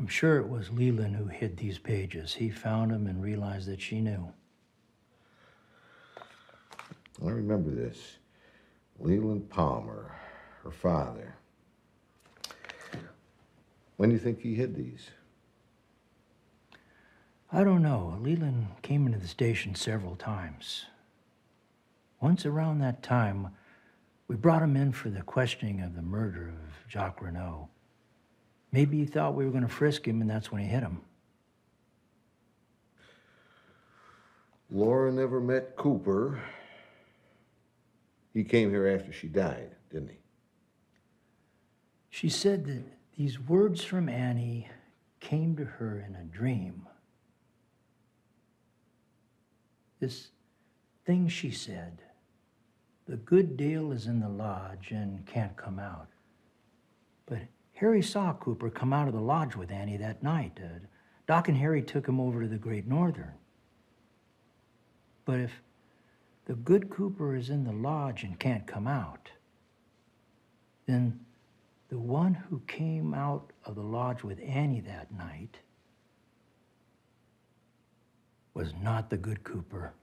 I'm sure it was Leland who hid these pages. He found them and realized that she knew. I remember this. Leland Palmer, her father. When do you think he hid these? I don't know. Leland came into the station several times. Once around that time, we brought him in for the questioning of the murder of Jacques Renault. Maybe he thought we were going to frisk him, and that's when he hit him. Laura never met Cooper. He came here after she died, didn't he? She said that these words from Annie came to her in a dream. This thing she said, the good deal is in the lodge and can't come out. But Harry saw Cooper come out of the lodge with Annie that night. Uh, Doc and Harry took him over to the Great Northern. But if the good Cooper is in the lodge and can't come out, then the one who came out of the lodge with Annie that night was not the good Cooper.